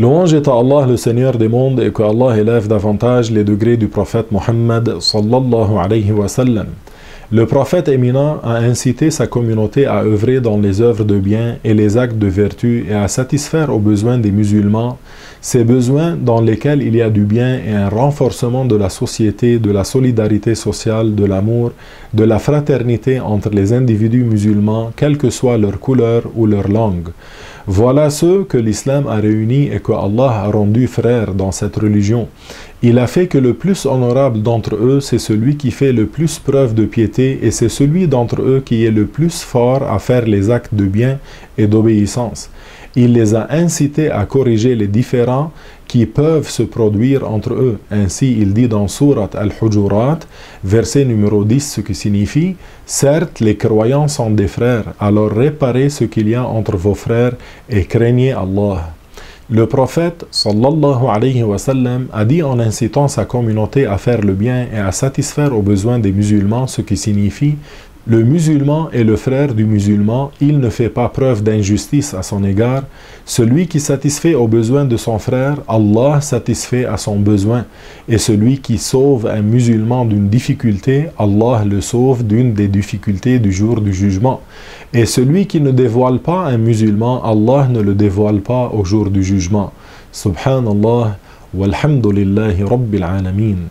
Louange est à Allah le Seigneur des mondes et que Allah élève davantage les degrés du prophète Mohammed Le prophète éminent a incité sa communauté à œuvrer dans les œuvres de bien et les actes de vertu et à satisfaire aux besoins des musulmans, ces besoins dans lesquels il y a du bien et un renforcement de la société, de la solidarité sociale, de l'amour, de la fraternité entre les individus musulmans, quelle que soit leur couleur ou leur langue. Voilà ceux que l'islam a réunis et que Allah a rendus frères dans cette religion. Il a fait que le plus honorable d'entre eux, c'est celui qui fait le plus preuve de piété et c'est celui d'entre eux qui est le plus fort à faire les actes de bien et d'obéissance il les a incités à corriger les différends qui peuvent se produire entre eux. Ainsi, il dit dans Surat Al-Hujurat, verset numéro 10, ce qui signifie Certes, les croyants sont des frères, alors réparez ce qu'il y a entre vos frères et craignez Allah. Le prophète sallallahu alayhi wa a dit en incitant sa communauté à faire le bien et à satisfaire aux besoins des musulmans, ce qui signifie le musulman est le frère du musulman, il ne fait pas preuve d'injustice à son égard. Celui qui satisfait aux besoins de son frère, Allah satisfait à son besoin. Et celui qui sauve un musulman d'une difficulté, Allah le sauve d'une des difficultés du jour du jugement. Et celui qui ne dévoile pas un musulman, Allah ne le dévoile pas au jour du jugement. Subhanallah, walhamdulillahi rabbil alameen.